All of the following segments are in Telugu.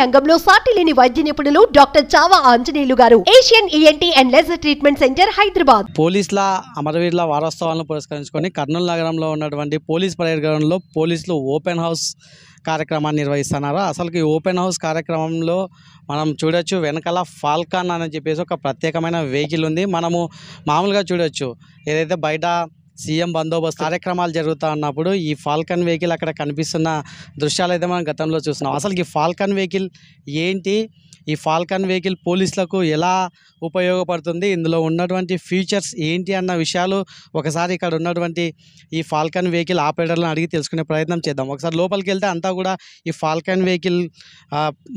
రంగంలో సాటి లేని వైద్య నిపుణులు doctor Chava Anjaneyulu garu Asian ENT and laser treatment centre Hyderabad పోలీసుల అమరవీరుల వారోత్సవాలను పురస్కరించుకొని కర్నూలు నగరంలో ఉన్నటువంటి పోలీస్ పరేడ్ లో పోలీసులు ఓపెన్ హౌస్ కార్యక్రమాన్ని నిర్వహిస్తున్నారు అసలుకి ఓపెన్ హౌస్ కార్యక్రమంలో మనం చూడొచ్చు వెనకాల ఫాల్కాన్ అని చెప్పేసి ఒక ప్రత్యేకమైన వెహికల్ ఉంది మనము మామూలుగా చూడొచ్చు ఏదైతే బయట సీఎం బందోబస్తు కార్యక్రమాలు జరుగుతూ ఉన్నప్పుడు ఈ ఫాల్కన్ వెహికల్ అక్కడ కనిపిస్తున్న దృశ్యాలు అయితే మనం గతంలో చూస్తున్నాం అసలు ఈ ఫాల్కన్ వెహికల్ ఏంటి ఈ ఫాల్కన్ వెహికల్ పోలీసులకు ఎలా ఉపయోగపడుతుంది ఇందులో ఉన్నటువంటి ఫీచర్స్ ఏంటి అన్న విషయాలు ఒకసారి ఇక్కడ ఉన్నటువంటి ఈ ఫాల్కన్ వెహికల్ ఆపరేటర్లను అడిగి తెలుసుకునే ప్రయత్నం చేద్దాం ఒకసారి లోపలికి వెళ్తే అంతా కూడా ఈ ఫాల్కన్ వెహికల్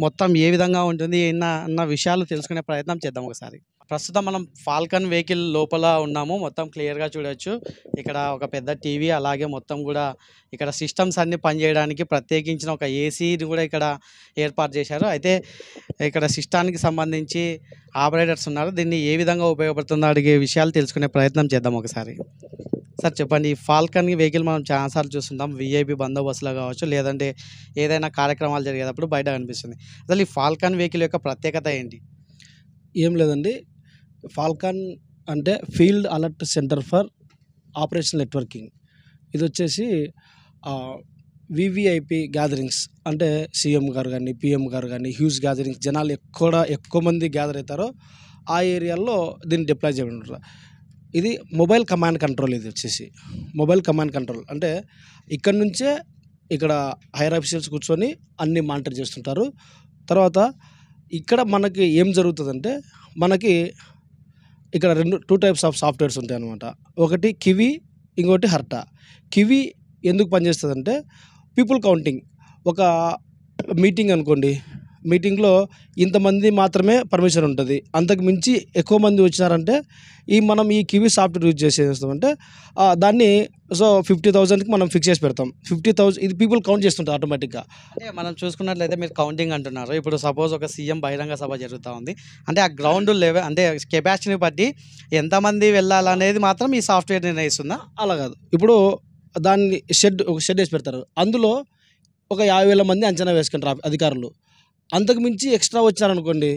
మొత్తం ఏ విధంగా ఉంటుంది అన్న విషయాలు తెలుసుకునే ప్రయత్నం చేద్దాం ఒకసారి ప్రస్తుతం మనం ఫాల్కన్ వెహికల్ లోపల ఉన్నాము మొత్తం క్లియర్గా చూడవచ్చు ఇక్కడ ఒక పెద్ద టీవీ అలాగే మొత్తం కూడా ఇక్కడ సిస్టమ్స్ అన్నీ పనిచేయడానికి ప్రత్యేకించిన ఒక ఏసీని కూడా ఇక్కడ ఏర్పాటు చేశారు అయితే ఇక్కడ సిస్టానికి సంబంధించి ఆపరేటర్స్ ఉన్నారు దీన్ని ఏ విధంగా ఉపయోగపడుతుందో అడిగే విషయాలు తెలుసుకునే ప్రయత్నం చేద్దాం ఒకసారి సార్ చెప్పండి ఫాల్కన్ వెహికల్ మనం చాలాసార్లు చూస్తుంటాం విఐపి బందోబస్తులో కావచ్చు లేదంటే ఏదైనా కార్యక్రమాలు జరిగేటప్పుడు బయట కనిపిస్తుంది అసలు ఈ ఫాల్కన్ వెహికల్ యొక్క ప్రత్యేకత ఏంటి ఏం లేదండి ఫాల్కాన్ అంటే field alert centre for operation networking ఇది వచ్చేసి వివిఐపి గ్యాదరింగ్స్ అంటే సీఎం గారు కానీ పిఎం గారు కానీ హ్యూజ్ గ్యాదరింగ్స్ జనాలు ఎక్కడ ఎక్కువ మంది గ్యాదర్ అవుతారో ఆ ఏరియాల్లో దీన్ని డిప్లాయ్ చేయడం ఇది మొబైల్ కమాండ్ కంట్రోల్ ఇది వచ్చేసి మొబైల్ కమాండ్ కంట్రోల్ అంటే ఇక్కడ నుంచే ఇక్కడ హైర్ ఆఫీషియల్స్ కూర్చొని అన్ని మానిటర్ చేస్తుంటారు తర్వాత ఇక్కడ మనకి ఏం జరుగుతుందంటే మనకి ఇక్కడ రెండు టూ టైప్స్ ఆఫ్ సాఫ్ట్వేర్స్ ఉంటాయి అనమాట ఒకటి కివి ఇంకోటి హర్టా కివి ఎందుకు పనిచేస్తుందంటే పీపుల్ కౌంటింగ్ ఒక మీటింగ్ అనుకోండి మీటింగ్లో ఇంతమంది మాత్రమే పర్మిషన్ ఉంటుంది అంతకు మించి ఎక్కువ మంది వచ్చినారంటే ఈ మనం ఈ కివీ సాఫ్ట్వేర్ యూజ్ చేసి చేస్తామంటే దాన్ని సో ఫిఫ్టీ థౌజండ్కి మనం ఫిక్స్ చేసి పెడతాం ఫిఫ్టీ థౌజండ్ ఇది పీపుల్ కౌంట్ చేస్తుంటారు ఆటోమేటిక్గా అంటే మనం చూసుకున్నట్లయితే మీరు కౌంటింగ్ అంటున్నారు ఇప్పుడు సపోజ్ ఒక సీఎం బహిరంగ సభ జరుగుతూ ఉంది అంటే ఆ గ్రౌండ్ లేవే అంటే కెపాసిటీని బట్టి ఎంతమంది వెళ్ళాలనేది మాత్రం ఈ సాఫ్ట్వేర్ నిర్ణయిస్తుందా అలా కాదు ఇప్పుడు దాన్ని షెడ్ ఒక షెడ్ వేసి పెడతారు అందులో ఒక యాభై వేల మంది అంచనా వేసుకుంటారు అధికారులు అంతకు మించి ఎక్స్ట్రా వచ్చారనుకోండి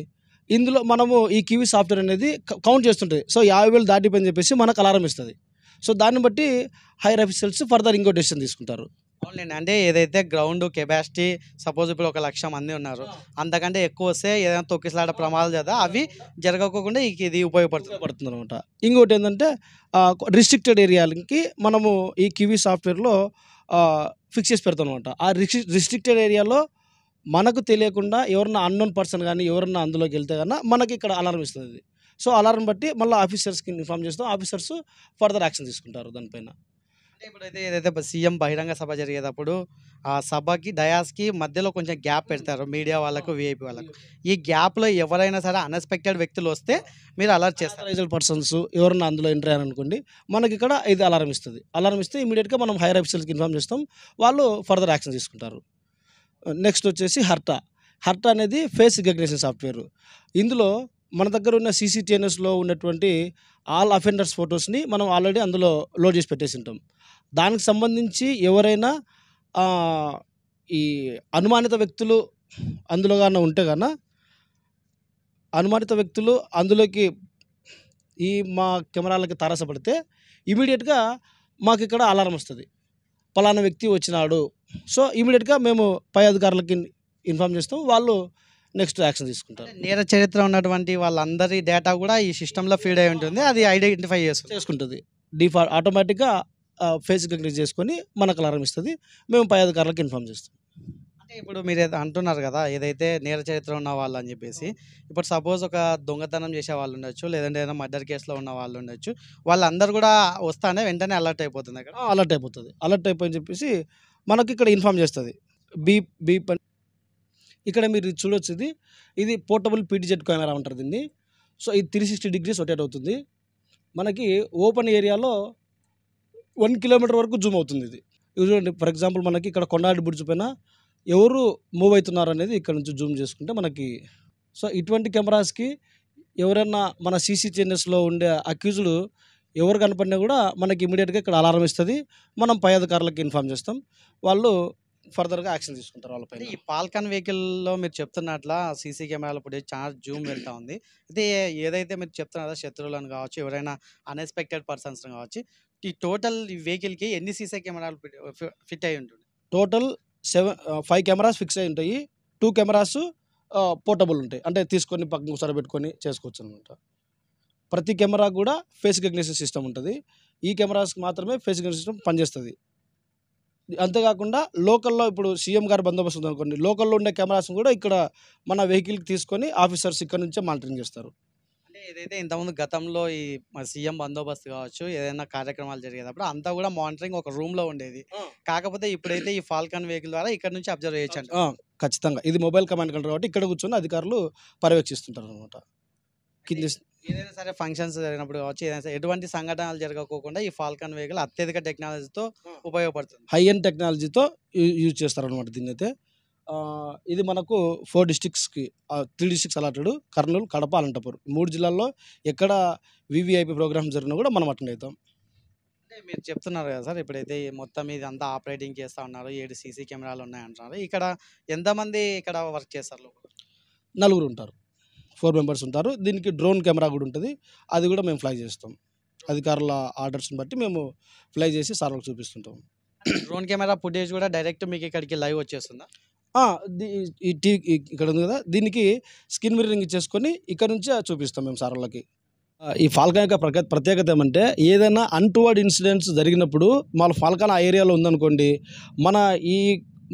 ఇందులో మనము ఈ కివీ సాఫ్ట్వేర్ అనేది కౌంట్ చేస్తుంటుంది సో యాభై వేలు దాటిపోయింది చెప్పేసి మనకు అలారం ఇస్తుంది సో దాన్ని బట్టి హైర్ అఫీషియల్స్ ఫర్దర్ ఇంకో డెసిషన్ తీసుకుంటారు అవునండి అంటే ఏదైతే గ్రౌండ్ కెపాసిటీ సపోజ్ ఇప్పుడు ఒక లక్ష మంది ఉన్నారు అంతకంటే ఎక్కువ వస్తే ఏదైనా తొక్కిసలాట ప్రమాదాలు చేద్దా అవి జరగకుండా ఇది ఉపయోగపడుతుంది పడుతుంది అనమాట ఇంకోటి ఏంటంటే రిస్ట్రిక్టెడ్ ఏరియాలకి మనము ఈ కివీ సాఫ్ట్వేర్లో ఫిక్స్ చేసి పెడతాం అనమాట ఆ రిస్ట్రిక్టెడ్ ఏరియాలో మనకు తెలియకుండా ఎవరన్నా అన్నోన్ పర్సన్ కానీ ఎవరన్నా అందులోకి వెళ్తే కన్నా మనకి ఇక్కడ అలారం ఇస్తుంది సో అలారం బట్టి మళ్ళీ ఆఫీసర్స్కి ఇన్ఫామ్ చేస్తాం ఆఫీసర్స్ ఫర్దర్ యాక్షన్ తీసుకుంటారు దానిపైన ఇప్పుడైతే ఏదైతే సీఎం బహిరంగ సభ జరిగేటప్పుడు ఆ సభకి డయాస్కి మధ్యలో కొంచెం గ్యాప్ పెడతారు మీడియా వాళ్ళకు వీఐపీ వాళ్ళకు ఈ గ్యాప్లో ఎవరైనా సరే అన్ఎక్స్పెక్టెడ్ వ్యక్తులు వస్తే మీరు అలర్ట్ చేస్తారు పర్సన్స్ ఎవరైనా అందులో ఎంటర్ అనుకోండి మనకి ఇక్కడ ఇది అలారం ఇస్తుంది అలారం ఇస్తే ఇమీడియట్గా మనం హైర్ ఆఫీసర్స్కి ఇన్ఫామ్ చేస్తాం వాళ్ళు ఫర్దర్ యాక్షన్ తీసుకుంటారు నెక్స్ట్ వచ్చేసి హర్టా హర్టా అనేది ఫేస్ రికగ్నేషన్ సాఫ్ట్వేర్ ఇందులో మన దగ్గర ఉన్న సీసీటీఎన్ఎస్లో ఉన్నటువంటి ఆల్ అఫెండర్స్ ఫొటోస్ని మనం ఆల్రెడీ అందులో లోడ్ చేసి పెట్టేసి ఉంటాం దానికి సంబంధించి ఎవరైనా ఈ అనుమానిత వ్యక్తులు అందులో ఉంటే కన్నా అనుమానిత వ్యక్తులు అందులోకి ఈ మా కెమెరాలకి తారసపడితే ఇమీడియట్గా మాకు ఇక్కడ అలారం వస్తుంది పలానా వ్యక్తి వచ్చినాడు సో ఇమీడియట్గా మేము పై అధికారులకి ఇన్ఫామ్ చేస్తాం వాళ్ళు నెక్స్ట్ యాక్షన్ తీసుకుంటారు నేర చరిత్ర ఉన్నటువంటి వాళ్ళందరి డేటా కూడా ఈ సిస్టంలో ఫీడ్ అయి ఉంటుంది అది ఐడెంటిఫై చేస్తుంది చేసుకుంటుంది డిఫాల్ట్ ఆటోమేటిక్గా ఫేస్ రికగ్నైజ్ చేసుకొని మనకు అలారం ఇస్తుంది మేము పై అధికారులకు ఇన్ఫామ్ చేస్తాం ఇప్పుడు మీరు అంటున్నారు కదా ఏదైతే నేర చరిత్ర ఉన్న వాళ్ళు అని చెప్పేసి ఇప్పుడు సపోజ్ ఒక దొంగతనం చేసే వాళ్ళు ఉండొచ్చు లేదంటే ఏదైనా మర్డర్ కేసులో ఉన్న వాళ్ళు ఉండొచ్చు వాళ్ళందరూ కూడా వస్తానే వెంటనే అలర్ట్ అయిపోతుంది అక్కడ అలర్ట్ అయిపోతుంది అలర్ట్ అయిపోయి చెప్పేసి మనకి ఇక్కడ ఇన్ఫామ్ చేస్తుంది బీప్ బీప్ అని ఇక్కడ మీరు చూడొచ్చు ఇది ఇది పోర్టబుల్ పీటీజెట్ కెమెరా ఉంటుంది దీన్ని సో ఇది త్రీ సిక్స్టీ డిగ్రీస్ రొటేట్ అవుతుంది మనకి ఓపెన్ ఏరియాలో వన్ కిలోమీటర్ వరకు జూమ్ అవుతుంది ఇది చూడండి ఫర్ ఎగ్జాంపుల్ మనకి ఇక్కడ కొండాడి బ్రిడ్జ్ పైన ఎవరు మూవ్ అవుతున్నారు అనేది ఇక్కడ నుంచి జూమ్ చేసుకుంటే మనకి సో ఇటువంటి కెమెరాస్కి ఎవరైనా మన సీసీ ఛానల్స్లో ఉండే అక్యూజులు ఎవరు కనపడినా కూడా మనకి ఇమీడియట్గా ఇక్కడ అలారం ఇస్తుంది మనం పై అధికారులకు ఇన్ఫామ్ చేస్తాం వాళ్ళు ఫర్దర్గా యాక్షన్ తీసుకుంటారు వాళ్ళపై ఈ పాల్కన్ వెహికల్లో మీరు చెప్తున్నట్లా సీసీ కెమెరాల ఇప్పుడు చాలా జూమ్ వెళ్తూ ఉంది అయితే ఏదైతే మీరు చెప్తున్నారో శత్రువులను కావచ్చు ఎవరైనా అన్ఎక్స్పెక్టెడ్ పర్సన్స్ కావచ్చు ఈ టోటల్ ఈ వెహికల్కి ఎన్ని సీసీ కెమెరాలు ఫిట్ అయి ఉంటుంది total seven five cameras fix అయి ఉంటాయి టూ కెమెరాస్ పోర్టబుల్ ఉంటాయి అంటే తీసుకొని పక్కన ఒకసారి పెట్టుకొని చేసుకోవచ్చు అనమాట ప్రతి కెమెరా కూడా ఫేస్ రికగ్నేషన్ సిస్టమ్ ఉంటుంది ఈ కెమెరాస్కి మాత్రమే ఫేస్ రికగ్నేషన్ సిస్టమ్ పనిచేస్తుంది అంతేకాకుండా లోకల్లో ఇప్పుడు సీఎం గారు బందోబస్తు ఉంది అనుకోండి లోకల్లో ఉండే కెమెరాస్ కూడా ఇక్కడ మన వెహికల్కి తీసుకొని ఆఫీసర్స్ ఇక్కడ నుంచే మానిటరింగ్ చేస్తారు ఏదైతే ఇంతకుముందు గతంలో ఈ సీఎం బందోబస్తు కావచ్చు ఏదైనా కార్యక్రమాలు జరిగేటప్పుడు అంతా కూడా మానిటరింగ్ ఒక రూమ్ లో ఉండేది కాకపోతే ఇప్పుడైతే ఈ ఫాల్కన్ వెహికల్ ద్వారా ఇక్కడ నుంచి అబ్జర్వ్ చేయొచ్చు ఖచ్చితంగా ఇది మొబైల్ కమాండ్ కంట్రోల్ కాబట్టి ఇక్కడ కూర్చొని అధికారులు పర్యవేక్షిస్తుంటారు అనమాట కింద ఏదైనా సరే ఫంక్షన్స్ జరిగినప్పుడు కావచ్చు ఏదైనా సరే ఎటువంటి సంఘటనలు జరగకోకుండా ఈ ఫాల్కన్ వెహికల్ అత్యధిక టెక్నాలజీతో ఉపయోగపడుతుంది హై అండ్ టెక్నాలజీతో యూజ్ చేస్తారు అనమాట దీన్ని అయితే ఇది మనకు ఫోర్ డిస్టిక్స్కి three districts allotted Kurnool Kadapa Anantapur మూడు జిల్లాల్లో ఎక్కడ వివిఐపి ప్రోగ్రామ్స్ జరిగినా కూడా మనం అటెండ్ అవుతాం అంటే మీరు చెప్తున్నారు కదా సార్ ఇప్పుడైతే మొత్తం ఇది అంతా ఆపరేటింగ్ చేస్తూ ఉన్నారు ఏడు సీసీ కెమెరాలు ఉన్నాయంటున్నారు ఇక్కడ ఎంతమంది ఇక్కడ వర్క్ చేస్తారు నలుగురు ఉంటారు ఫోర్ మెంబర్స్ ఉంటారు దీనికి డ్రోన్ కెమెరా కూడా ఉంటుంది అది కూడా మేము ఫ్లై చేస్తాం అధికారుల ఆర్డర్స్ని బట్టి మేము ఫ్లై చేసి సార్లకు చూపిస్తుంటాం డ్రోన్ కెమెరా ఫుటేజ్ కూడా డైరెక్ట్ మీకు ఇక్కడికి లైవ్ వచ్చేస్తుందా ఈ టీ ఇక్కడ ఉంది కదా దీనికి స్కిన్ మిర్రరింగ్ ఇచ్చేసుకొని ఇక్కడ నుంచే చూపిస్తాం మేము సార్ వాళ్ళకి ఈ ఫాల్కాన్ యొక్క ప్రత్యేకత ఏమంటే ఏదైనా అన్టువర్డ్ ఇన్సిడెంట్స్ జరిగినప్పుడు మన ఫాల్కాన్ ఆ ఏరియాలో ఉందనుకోండి మన ఈ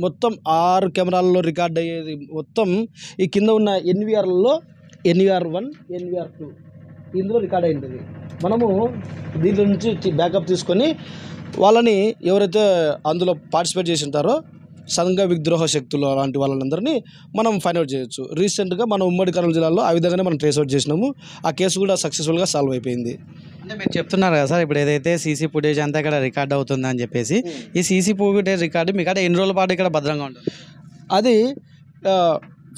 మొత్తం ఆరు కెమెరాల్లో రికార్డ్ అయ్యేది మొత్తం ఈ కింద ఉన్న ఎన్విఆర్లలో ఎన్విఆర్ వన్ ఎన్విఆర్ టూ ఇందులో రికార్డ్ అయింది మనము దీని నుంచి బ్యాకప్ తీసుకొని వాళ్ళని ఎవరైతే అందులో పార్టిసిపేట్ చేసి ఉంటారో సంఘ విద్రోహ శక్తులు అలాంటి వాళ్ళందరినీ మనం ఫైండ్ అవుట్ చేయొచ్చు రీసెంట్గా మనం ఉమ్మడి కర్నూలు జిల్లాలో ఆ విధంగానే మనం ట్రేస్ అవుట్ చేసినాము ఆ కేసు కూడా సక్సెస్ఫుల్గా సాల్వ్ అయిపోయింది అంటే మీరు చెప్తున్నారు కదా సార్ ఇప్పుడు ఏదైతే సీసీ ఫుటేజ్ అంతా ఇక్కడ రికార్డ్ అవుతుందని చెప్పేసి ఈ సీసీ ఫుటేజ్ రికార్డు మీకు అంటే ఎన్ని రోజుల పాటు ఇక్కడ భద్రంగా ఉంటుంది అది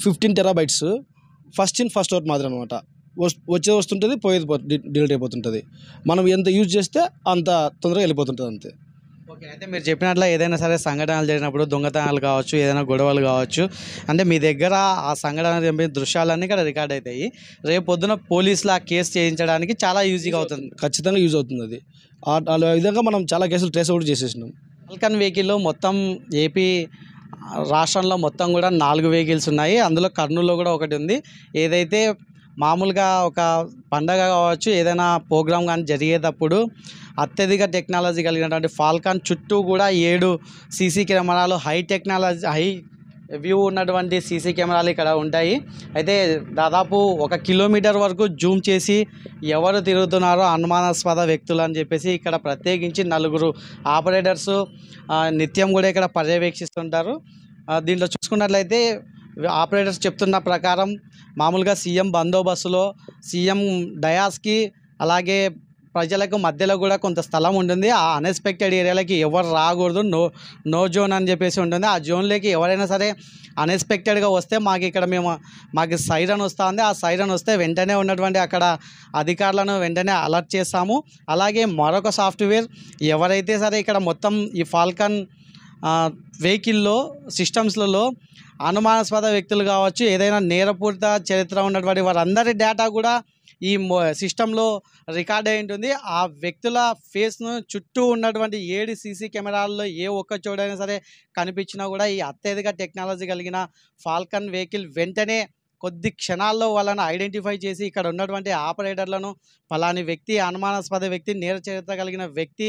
fifteen terabytes first in first out మాత్రం అనమాట వచ్చేది వస్తుంటుంది పోయేది డిలీట్ అయిపోతుంటుంది మనం ఎంత యూజ్ చేస్తే అంత తొందరగా వెళ్ళిపోతుంటుంది అంతే ఓకే అయితే మీరు చెప్పినట్లు ఏదైనా సరే సంఘటనలు జరిగినప్పుడు దొంగతనాలు కావచ్చు ఏదైనా గొడవలు కావచ్చు అంటే మీ దగ్గర ఆ సంఘటన చెప్పిన దృశ్యాలన్నీ ఇక్కడ రికార్డ్ అవుతాయి రేపు పొద్దున పోలీసులు ఆ కేసు చేయించడానికి చాలా యూజీగా అవుతుంది ఖచ్చితంగా యూజ్ అవుతుంది అది ఆ విధంగా మనం చాలా కేసులు ట్రేస్ అవుట్ చేసేసినాం అల్కన్ వెహికల్లో మొత్తం ఏపీ రాష్ట్రంలో మొత్తం కూడా నాలుగు వెహికల్స్ ఉన్నాయి అందులో కర్నూలులో కూడా ఒకటి ఉంది ఏదైతే మామూలుగా ఒక పండగ కావచ్చు ఏదైనా ప్రోగ్రామ్ కానీ జరిగేటప్పుడు అత్యధిక టెక్నాలజీ కలిగినటువంటి ఫాల్కాన్ చుట్టూ కూడా ఏడు సీసీ కెమెరాలు హై టెక్నాలజీ హై వ్యూ ఉన్నటువంటి సీసీ కెమెరాలు ఇక్కడ ఉంటాయి అయితే దాదాపు ఒక కిలోమీటర్ వరకు జూమ్ చేసి ఎవరు తిరుగుతున్నారో అనుమానాస్పద వ్యక్తులు అని చెప్పేసి ఇక్కడ ప్రత్యేకించి నలుగురు ఆపరేటర్స్ నిత్యం కూడా ఇక్కడ పర్యవేక్షిస్తుంటారు దీంట్లో చూసుకున్నట్లయితే ఆపరేటర్స్ చెప్తున్న ప్రకారం మామూలుగా సీఎం బందోబస్తులో సీఎం డయాస్కి అలాగే ప్రజలకు మధ్యలో కూడా కొంత స్థలం ఉంటుంది ఆ అన్ఎక్స్పెక్టెడ్ ఏరియాలకి ఎవరు రాకూడదు నో నో జోన్ అని చెప్పేసి ఉంటుంది ఆ జోన్లోకి ఎవరైనా సరే అన్ఎక్స్పెక్టెడ్గా వస్తే మాకు ఇక్కడ మేము మాకు సైరన్ వస్తుంది ఆ సైరన్ వస్తే వెంటనే ఉన్నటువంటి అక్కడ అధికారులను వెంటనే అలర్ట్ చేస్తాము అలాగే మరొక సాఫ్ట్వేర్ ఎవరైతే సరే ఇక్కడ మొత్తం ఈ ఫాల్కన్ వెహికల్లో సిస్టమ్స్లలో అనుమానాస్పద వ్యక్తులు కావచ్చు ఏదైనా నేరపూరిత చరిత్ర ఉన్నటువంటి వారందరి డేటా కూడా ఈ సిస్టంలో రికార్డ్ అయి ఉంటుంది ఆ వ్యక్తుల ఫేస్ను చుట్టూ ఉన్నటువంటి ఏడు సీసీ కెమెరాల్లో ఏ ఒక్క చోటైనా సరే కనిపించినా కూడా ఈ అత్యధిక టెక్నాలజీ కలిగిన ఫాల్కన్ వెహికల్ వెంటనే కొద్ది క్షణాల్లో వాళ్ళను ఐడెంటిఫై చేసి ఇక్కడ ఉన్నటువంటి ఆపరేటర్లను ఫలాని వ్యక్తి అనుమానాస్పద వ్యక్తి నేర చరిత్ర కలిగిన వ్యక్తి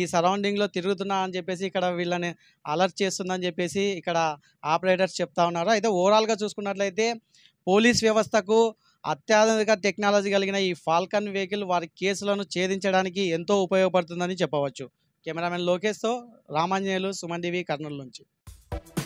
ఈ సరౌండింగ్లో తిరుగుతున్నా అని చెప్పేసి ఇక్కడ వీళ్ళని అలర్ట్ చేస్తుందని చెప్పేసి ఇక్కడ ఆపరేటర్స్ చెప్తా ఉన్నారు అయితే ఓవరాల్గా చూసుకున్నట్లయితే పోలీస్ వ్యవస్థకు అత్యాధునిక టెక్నాలజీ కలిగిన ఈ ఫాల్కన్ వెహికల్ వారి కేసులను ఛేదించడానికి ఎంతో ఉపయోగపడుతుందని చెప్పవచ్చు కెమెరామెన్ లోకేష్తో రామాంజనేయులు సుమన్ టీవీ కర్నూలు నుంచి